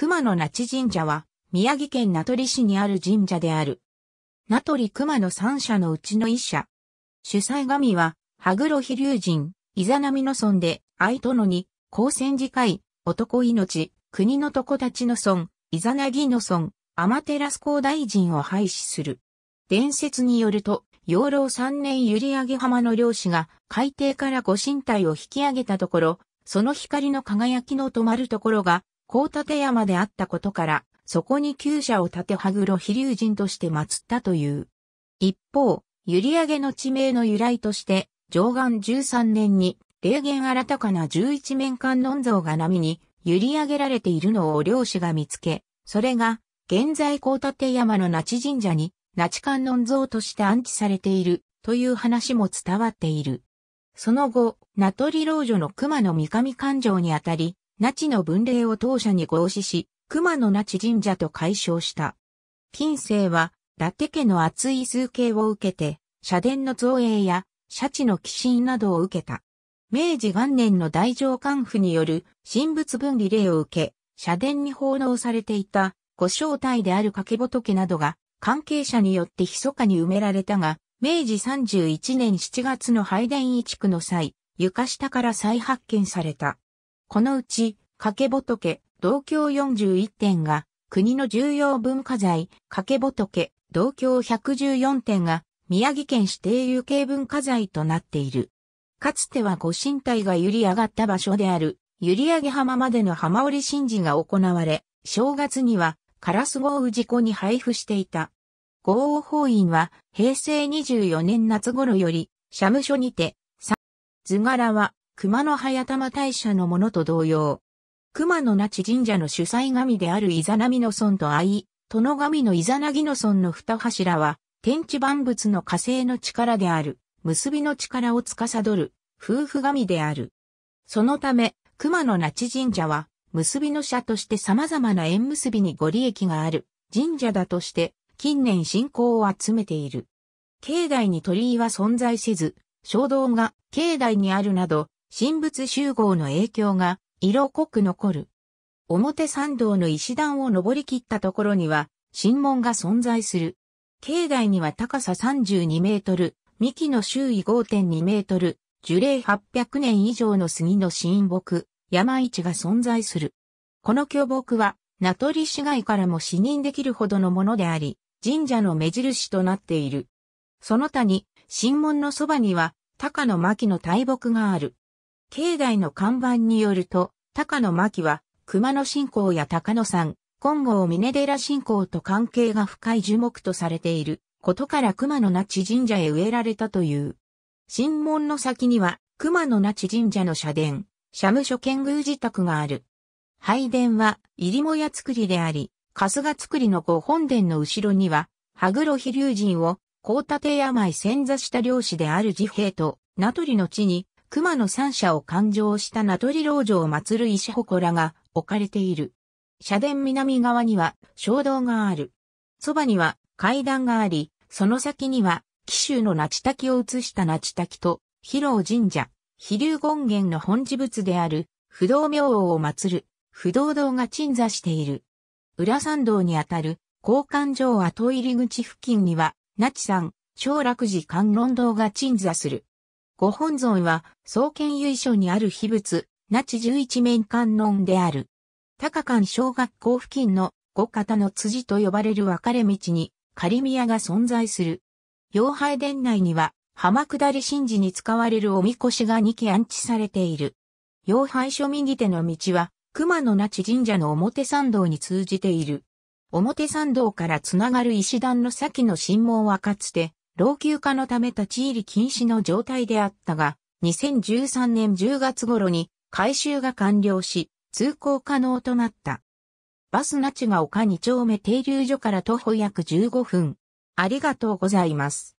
熊野那智神社は、宮城県名取市にある神社である。名取熊野三社のうちの一社。主催神は、羽黒飛龍神、イザナミの村で、愛殿に、高専寺会、男命、国の床たちの村、イザナギの村、天照公大臣を廃止する。伝説によると、養老三年閖上浜の漁師が海底からご神体を引き上げたところ、その光の輝きの止まるところが高立山であったことから、そこに旧社を建て羽黒飛龍神として祀ったという。一方、閖上の地名の由来として、上岸13年に、霊源新たかな十一面観音像が波に、閖り上げられているのを漁師が見つけ、それが、現在高立山の那智神社に、那智観音像として安置されている、という話も伝わっている。その後、名取老女の熊の三上勘定にあたり、那智の文礼を当社に合祀し、熊野那智神社と解消した。近世は、ラテ家の厚い数形を受けて、社殿の造営や、社地の寄進などを受けた。明治元年の大乗官府による神仏分離令を受け、社殿に奉納されていたご正体である掛け仏などが関係者によって密かに埋められたが、明治31年7月の拝殿移築の際、床下から再発見された。このうち、掛仏、道教41点が、国の重要文化財、掛仏、道教114点が、宮城県指定有形文化財となっている。かつてはご神体が揺り上がった場所である、閖上浜までの浜織神事が行われ、正月には、カラス豪雨事故に配布していた。豪雨法院は、平成24年夏頃より、社務所にて、図柄は、熊野早玉大社のものと同様。熊野那智神社の主催神であるイザナミの村と愛、殿神のイザナギの村の二柱は、天地万物の火星の力である、結びの力を司る、夫婦神である。そのため、熊野那智神社は、結びの社として様々な縁結びにご利益がある神社だとして、近年信仰を集めている。境内に鳥居は存在せず、衝動が境内にあるなど、神仏集合の影響が色濃く残る。表参道の石段を登り切ったところには、神門が存在する。境内には高さ32メートル、幹の周囲5.2メートル、樹齢800年以上の杉の神木、山市が存在する。この巨木は、名取市街からも視認できるほどのものであり、神社の目印となっている。その他に、神門のそばには、高野牧の大木がある。境内の看板によると、高野真は、熊野信仰や高野山、金剛峰寺信仰と関係が深い樹木とされていることから熊野那智神社へ植えられたという。神門の先には、熊野那智神社の社殿、社務所見宮自宅がある。拝殿は、入りもや作りであり、春日作りの御本殿の後ろには、羽黒飛龍神を、高立山へ潜座した漁師である自兵と、名取の地に、熊野三社を勘定した名取老城を祀る石祠が置かれている。社殿南側には小道がある。そばには階段があり、その先には紀州の那智滝を移した那智滝と、広尾神社、飛龍権現の本事物である不動明王を祀る不動堂が鎮座している。裏参道にあたる交換場跡入り口付近には、那智山、小楽寺観音堂が鎮座する。ご本尊は、創建由緒にある秘仏、那智十一面観音である。高館小学校付近の五方の辻と呼ばれる分かれ道に、仮宮が存在する。妖拝殿内には、浜下り神事に使われるおみこしが2基安置されている。妖拝所右手の道は、熊野那智神社の表参道に通じている。表参道からつながる石段の先の神門はかつて、老朽化のため立ち入り禁止の状態であったが、2013年10月頃に改修が完了し、通行可能となった。バスナチが丘2丁目停留所から徒歩約15分。ありがとうございます。